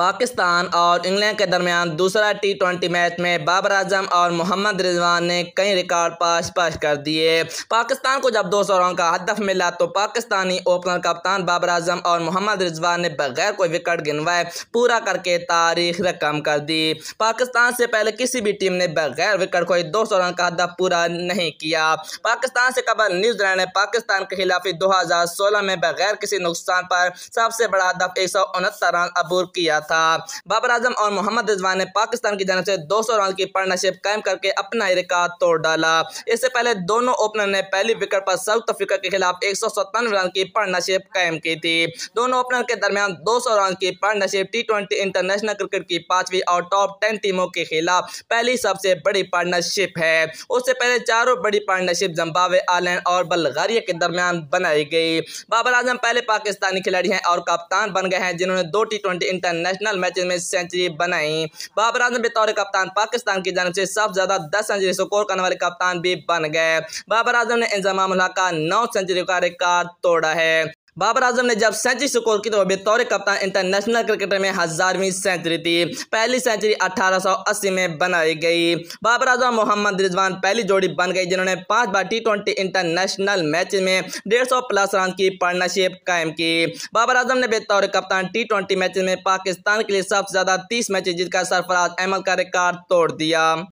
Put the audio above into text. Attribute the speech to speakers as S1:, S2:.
S1: पाकिस्तान और इंग्लैंड के दरमियान दूसरा टी ट्वेंटी मैच में बाबर आजम और मोहम्मद रिजवान ने कई रिकॉर्ड पास पास कर दिए पाकिस्तान को जब दो सौ रन का हदफ मिला तो पाकिस्तानी ओपनर कप्तान बाबर आजम और मोहम्मद रिजवान ने बगैर कोई विकेट गिनवाए पूरा करके तारीख रकम कर दी पाकिस्तान से पहले किसी भी टीम ने बगैर विकेट कोई दो सौ रन का हदफ पूरा नहीं किया पाकिस्तान से कबल न्यूजीलैंड ने पाकिस्तान के खिलाफ दो हजार सोलह में बगैर किसी नुकसान पर सबसे बड़ा हदफ एक सौ उनहत्तर रन अबूर किया था था बाबर आजम और मोहम्मद रिजवान ने पाकिस्तान की जानव से दो सौ रन की पार्टनरशिप कायम करके अपना रिकॉर्ड तोड़ डाला इससे पहले दोनों ओपनर ने पहली विकेट पर साउथ अफ्रीका के खिलाफ एक सौ सत्तानवे रन की पार्टनरशिप कायम की थी दोनों ओपनर के दरमियान दो सौ रन की partnership T twenty international cricket की पांचवी और टॉप टेन टीमों के खिलाफ पहली सबसे बड़ी पार्टनरशिप है उससे पहले चारों बड़ी पार्टनरशिप जम्बावे आलैंड और बल्गारिया के दरमियान बनाई गई बाबर आजम पहले पाकिस्तानी खिलाड़ी हैं और कप्तान बन गए हैं जिन्होंने दो T twenty international international match में सेंचुरी बनाई बाबर आजम बतौर कप्तान पाकिस्तान की जानव से सबसे ज़्यादा दस सेंचुरी स्कोर करने वाले कप्तान भी बन गए बाबर आजम ने इंजाम का नौ सेंचुरी का रिकॉर्ड तोड़ा है बाबर आजम ने जब सेंचुरी स्कोर की तो बतौर कप्तान इंटरनेशनल क्रिकेट में हज़ारवीं सेंचुरी थी पहली सेंचुरी 1880 में बनाई गई बाबर आजम मोहम्मद रिजवान पहली जोड़ी बन गई जिन्होंने पांच बार टी ट्वेंटी इंटरनेशनल मैच में डेढ़ सौ प्लस रन की पार्टनरशिप कायम की बाबर आजम ने बतौर कप्तान टी ट्वेंटी मैच में पाकिस्तान के लिए सबसे ज़्यादा तीस मैच जीतकर सरफराज अहमद का रिकॉर्ड तोड़ दिया